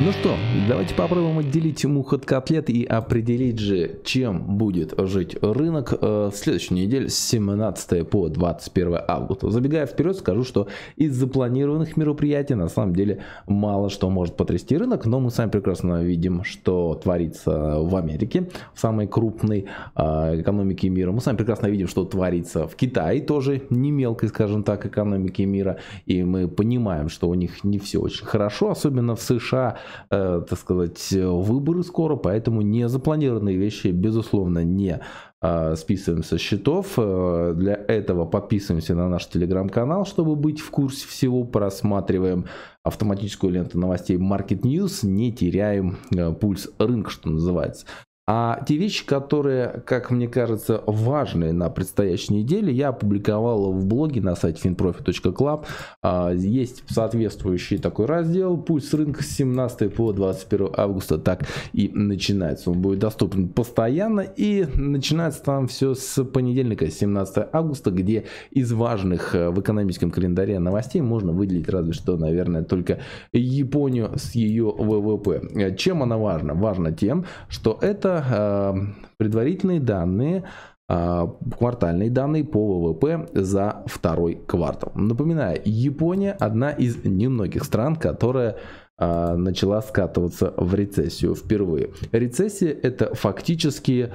Ну что, давайте попробуем отделить мух от котлет и определить же, чем будет жить рынок э, в следующей неделе с 17 по 21 августа. Забегая вперед, скажу, что из запланированных мероприятий на самом деле мало что может потрясти рынок, но мы сами прекрасно видим, что творится в Америке, в самой крупной э, экономике мира. Мы сами прекрасно видим, что творится в Китае, тоже не мелкой, скажем так, экономики мира. И мы понимаем, что у них не все очень хорошо, особенно в США э, так сказать, э, выборы скоро, поэтому незапланированные вещи, безусловно, не э, списываем со счетов. Э, для этого подписываемся на наш телеграм-канал, чтобы быть в курсе всего, просматриваем автоматическую ленту новостей Market News, не теряем э, пульс рынка, что называется. А те вещи, которые, как мне кажется, важны на предстоящей неделе, я опубликовал в блоге на сайте finprofit.club. А, есть соответствующий такой раздел. Пусть с рынка с 17 по 21 августа так и начинается. Он будет доступен постоянно и начинается там все с понедельника, 17 августа, где из важных э, в экономическом календаре новостей можно выделить разве что, наверное, только Японию с ее ВВП. Э, чем она важна? Важна тем, что это Э, предварительные данные, э, квартальные данные по ВВП за второй квартал. Напоминаю, Япония одна из немногих стран, которая э, начала скатываться в рецессию впервые. Рецессия это фактически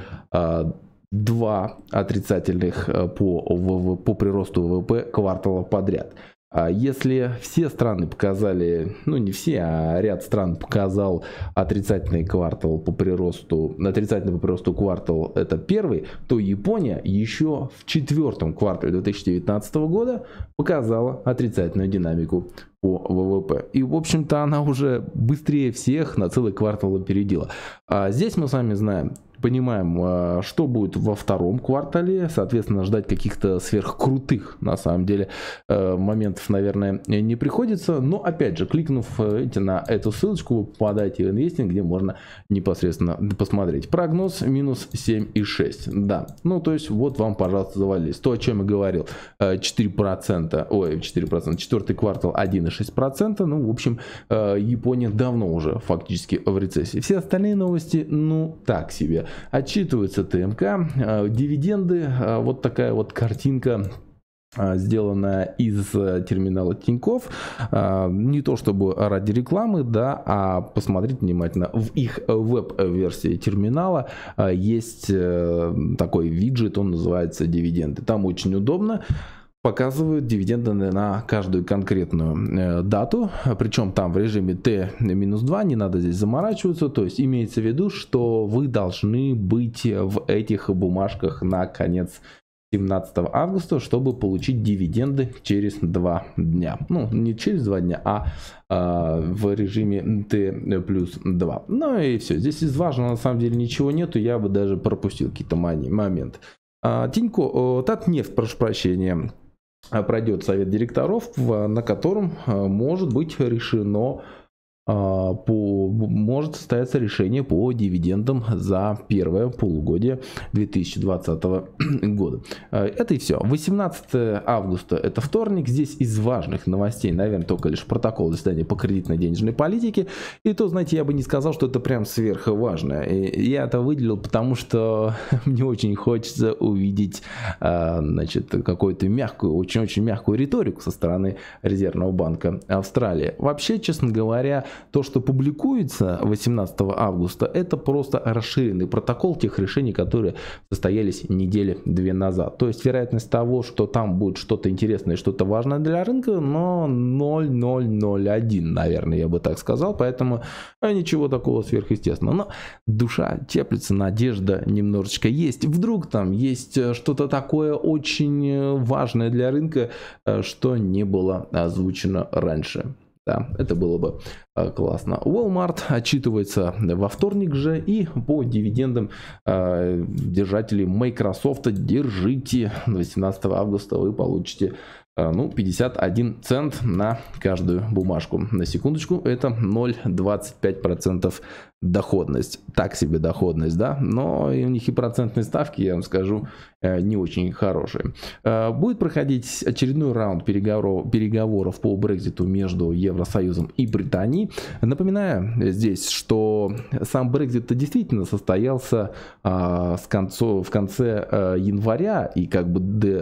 два отрицательных по, ВВП, по приросту ВВП квартала подряд. А если все страны показали, ну не все, а ряд стран показал отрицательный квартал по приросту, отрицательный по приросту квартал это первый, то Япония еще в четвертом квартале 2019 года показала отрицательную динамику по ВВП. И, в общем-то, она уже быстрее всех на целый квартал опередила. А здесь мы с вами знаем, понимаем, а, что будет во втором квартале, соответственно, ждать каких-то сверхкрутых, на самом деле, э, моментов, наверное, не приходится, но, опять же, кликнув эти на эту ссылочку, вы попадаете в инвестинг, где можно непосредственно посмотреть. Прогноз минус 7,6, да, ну, то есть, вот вам, пожалуйста, завалились. То, о чем я говорил, 4%, э, ой, 4%, четвертый квартал 1,6%, ну, в общем, э, Япония давно уже фактически в рецессии. Все остальные новости, ну, так себе отчитывается ТМК, э, дивиденды, э, вот такая вот картинка э, сделанная из терминала Тиньков. Не то чтобы ради рекламы, да, а посмотреть внимательно. В их веб-версии терминала есть такой виджет, он называется «Дивиденды». Там очень удобно показывают дивиденды на каждую конкретную э, дату, причем там в режиме T-2, не надо здесь заморачиваться, то есть имеется в виду, что вы должны быть в этих бумажках на конец 17 августа, чтобы получить дивиденды через 2 дня. Ну, не через 2 дня, а э, в режиме Т плюс 2. Ну и все. Здесь из важного на самом деле ничего нету. Я бы даже пропустил какие-то моменты. А, Тинько, э, Татнефть, прошу прощения пройдет совет директоров, на котором а, может быть решено а, по, может состояться решение по дивидендам за первое полугодие 2020 года. А, это и все. 18 августа это вторник. Здесь из важных новостей, наверное, только лишь протокол заседания по кредитно-денежной политике. И то, знаете, я бы не сказал, что это прям сверхважно. Я это выделил, потому что мне очень хочется увидеть а, значит, какую-то мягкую, очень-очень мягкую риторику со стороны Резервного банка Австралии. Вообще, честно говоря, то, что публикуется 18 августа, это просто расширенный протокол тех решений, которые состоялись недели-две назад. То есть вероятность того, что там будет что-то интересное, что-то важное для рынка, но 0,001, наверное, я бы так сказал. Поэтому а, ничего такого сверхъестественного. Но душа теплится, надежда немножечко есть. Вдруг там есть э, что-то такое очень э, важное для рынка, э, что не было озвучено раньше. Да, это было бы э, классно. Walmart отчитывается во вторник же и по дивидендам э, держателей Microsoft держите 18 августа вы получите э, ну, 51 цент на каждую бумажку. На секундочку, это 0,25% процентов доходность, так себе доходность, да, но и у них и процентные ставки, я вам скажу, э, не очень хорошие. Э, будет проходить очередной раунд переговоров, переговоров по Брекзиту между Евросоюзом и Британией. Напоминаю здесь, что сам Брекзит действительно состоялся а, с концу, в конце э, января и как бы до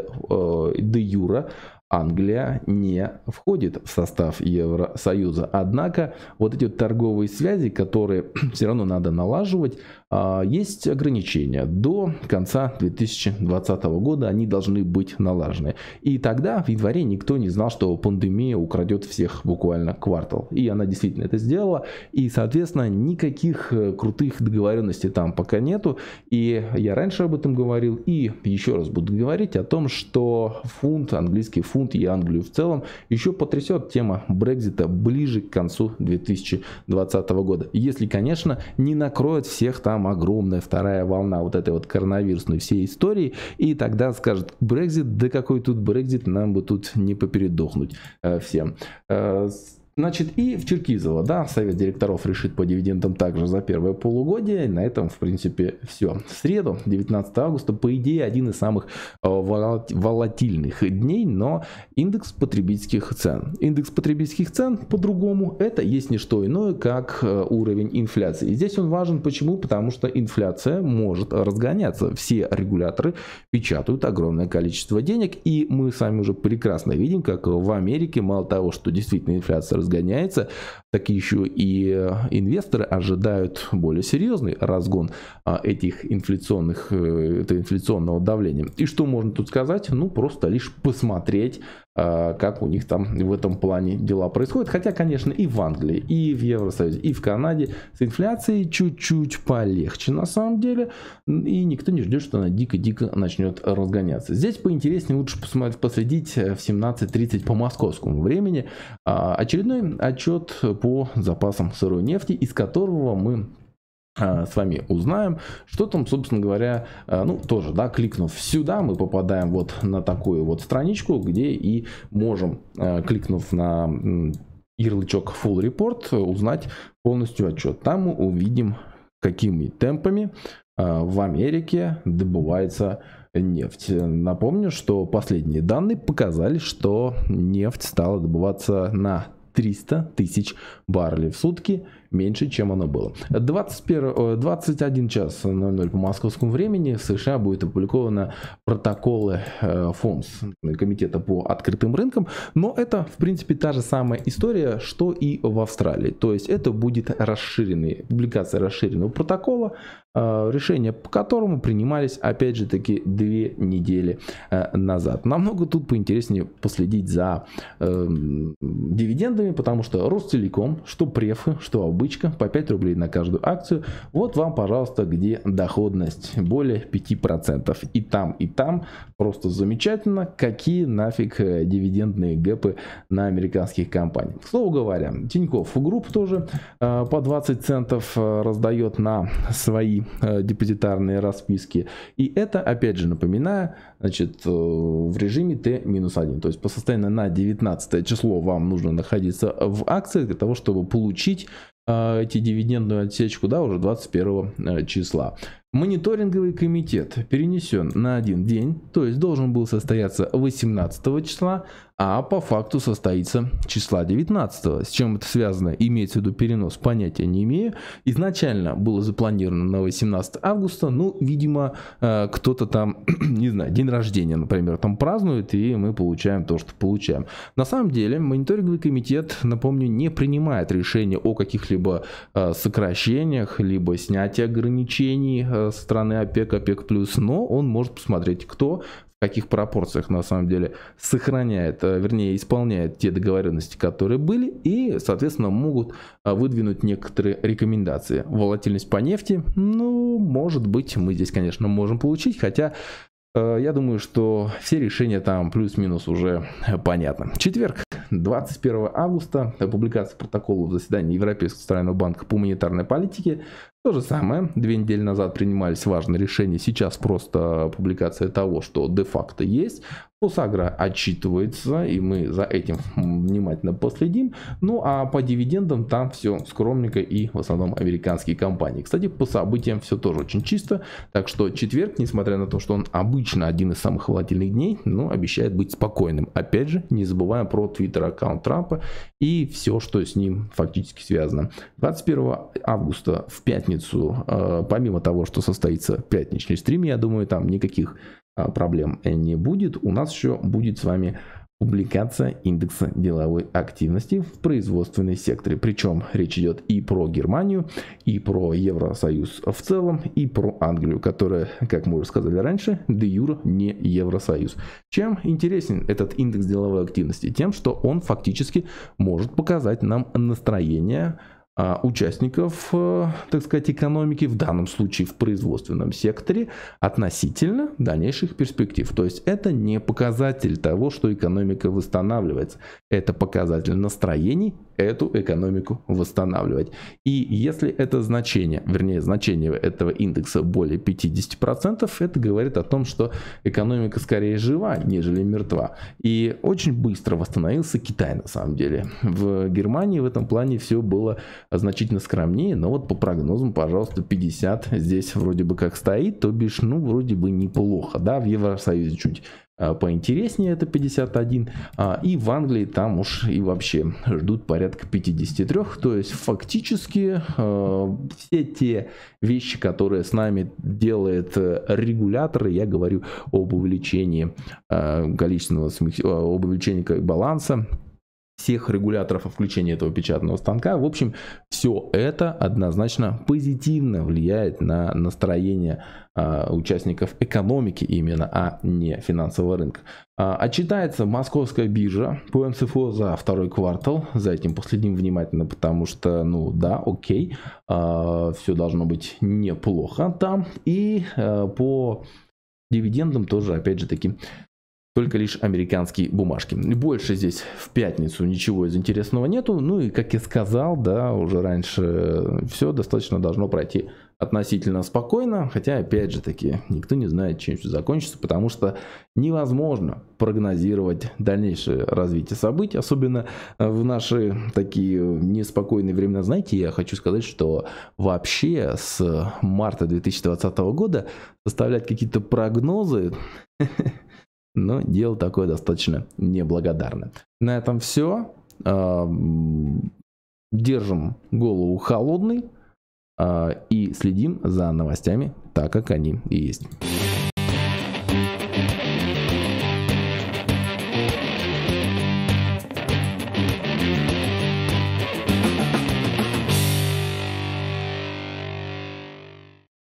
до юра Англия не входит в состав Евросоюза. Однако вот эти торговые связи, которые все равно надо налаживать. А, есть ограничения. До конца 2020 года они должны быть налажены. И тогда, в январе, никто не знал, что пандемия украдет всех буквально квартал. И она действительно это сделала. И, соответственно, никаких э, крутых договоренностей там пока нету. И я раньше об этом говорил. И еще раз буду говорить о том, что фунт, английский фунт и Англию в целом еще потрясет тема Брекзита ближе к концу 2020 года. Если, конечно, не накроет всех там нам огромная вторая волна вот этой вот коронавирусной всей истории, и тогда скажет Брекзит, да какой тут Брекзит, нам бы тут не попередохнуть э, всем. Э, Значит, и в Черкизово, да, совет директоров решит по дивидендам также за первое полугодие. на этом, в принципе, все. В среду, 19 августа, по идее, один из самых э, волатильных дней, но индекс потребительских цен. Индекс потребительских цен, по-другому, это есть не что иное, как э, уровень инфляции. И здесь он важен, почему? Потому что инфляция может разгоняться. Все регуляторы печатают огромное количество денег, и мы сами уже прекрасно видим, как в Америке, мало того, что действительно инфляция разгоняется, так еще и э, инвесторы ожидают более серьезный разгон а, этих инфляционных, э, этого инфляционного давления. И что можно тут сказать? Ну, просто лишь посмотреть а, как у них там в этом плане дела происходят. Хотя, конечно, и в Англии, и в Евросоюзе, и в Канаде с инфляцией чуть-чуть полегче на самом деле. И никто не ждет, что она дико-дико начнет разгоняться. Здесь поинтереснее лучше посмотреть, последить э, в 17.30 по московскому времени а, очередной отчет по запасам сырой нефти, из которого мы Э, с вами узнаем, что там, собственно говоря, э, ну, тоже, да, кликнув сюда, мы попадаем вот на такую вот страничку, где и можем, э, кликнув на ярлычок Full Report, узнать полностью отчет. Там мы увидим, какими темпами в Америке добывается нефть. Напомню, что последние данные показали, что нефть стала добываться на 300 тысяч баррелей в сутки меньше, чем оно было. 21, 21 э, час 00 по московскому времени в США будет опубликованы протоколы э, ФОМС, Комитета по открытым рынкам, но это, в принципе, та же самая история, что и в Австралии. То есть это будет расширенный, публикация расширенного протокола, э, решение по которому принимались, опять же таки, две недели назад. Намного тут поинтереснее последить за э, дивидендами, потому что Ростелеком, что префы, что обычно, привычка, по 5 рублей на каждую акцию. Вот вам, пожалуйста, где доходность более 5%. И там, и там просто замечательно, какие нафиг э, дивидендные гэпы на американских компаниях. К слову говоря, Тиньков Групп тоже э, по 20 центов э, раздает на свои э, депозитарные расписки. И это, опять же, напоминаю, значит, э, в режиме Т-1. То есть по состоянию на 19 число вам нужно находиться в акциях для того, чтобы получить Э, эти дивидендную отсечку, да, уже 21 э, числа. Мониторинговый комитет перенесен на один день, то есть должен был состояться 18 числа, а по факту состоится числа 19. С чем это связано, имеется в виду перенос, понятия не имею. Изначально было запланировано на 18 августа, ну, видимо, э, кто-то там, не знаю, день рождения, например, там празднует, и мы получаем то, что получаем. На самом деле, мониторинговый комитет, напомню, не принимает решения о каких-либо э, сокращениях, либо снятии ограничений э, Э, со стороны ОПЕК, ОПЕК+, но он может посмотреть, кто в каких пропорциях на самом деле сохраняет, э, вернее исполняет те договоренности, которые были, и, соответственно, могут э, выдвинуть некоторые рекомендации. Волатильность по нефти, ну, может быть, мы здесь, конечно, можем получить, хотя я думаю, что все решения там плюс-минус уже понятны. Четверг, 21 августа, публикация протоколов заседания Европейского Центрального банка по монетарной политике. То же самое, две недели назад принимались важные решения, сейчас просто публикация того, что де-факто есть. Фосагра отчитывается, и мы за этим внимательно последим. Ну а по дивидендам там все скромненько и в основном американские компании. Кстати, по событиям все тоже очень чисто, так что четверг, несмотря на то, что он обычно один из самых волатильных дней, ну, обещает быть спокойным. Опять же, не забываем про твиттер-аккаунт Трампа и все, что с ним фактически связано. 21 августа в 5 пятницу, э, помимо того, что состоится пятничный стрим, я думаю, там никаких э, проблем э, не будет. У нас еще будет с вами публикация индекса деловой активности в производственной секторе. Причем речь идет и про Германию, и про Евросоюз в целом, и про Англию, которая, как мы уже сказали раньше, де юра не Евросоюз. Чем интересен этот индекс деловой активности? Тем, что он фактически может показать нам настроение а, участников, э, так сказать, экономики, в данном случае в производственном секторе, относительно дальнейших перспектив. То есть это не показатель того, что экономика восстанавливается. Это показатель настроений эту экономику восстанавливать. И если это значение, вернее значение этого индекса более 50%, это говорит о том, что экономика скорее жива, нежели мертва. И очень быстро восстановился Китай на самом деле. В Германии в этом плане все было значительно скромнее, но вот по прогнозам, пожалуйста, 50 здесь вроде бы как стоит, то бишь, ну, вроде бы неплохо, да, в Евросоюзе чуть а, поинтереснее это 51, а, и в Англии там уж и вообще ждут порядка 53, то есть фактически а, все те вещи, которые с нами делает э, регуляторы, я говорю об увеличении количественного, об увеличении как баланса, всех регуляторов о включении этого печатного станка. В общем, все это однозначно позитивно влияет на настроение а, участников экономики именно, а не финансового рынка. А, отчитается московская биржа по МСФО за второй квартал. За этим последним внимательно, потому что, ну да, окей, а, все должно быть неплохо там. И а, по дивидендам тоже, опять же таки, только лишь американские бумажки. Больше здесь в пятницу ничего из интересного нету. Ну и, как я сказал, да, уже раньше э, все достаточно должно пройти относительно спокойно, хотя, опять же таки, никто не знает, чем все закончится, потому что невозможно прогнозировать дальнейшее развитие событий, особенно э, в наши такие неспокойные времена. Знаете, я хочу сказать, что вообще с марта 2020 года составлять какие-то прогнозы но дело такое достаточно неблагодарное. На этом все. А, держим голову холодной а, и следим за новостями так, как они и есть.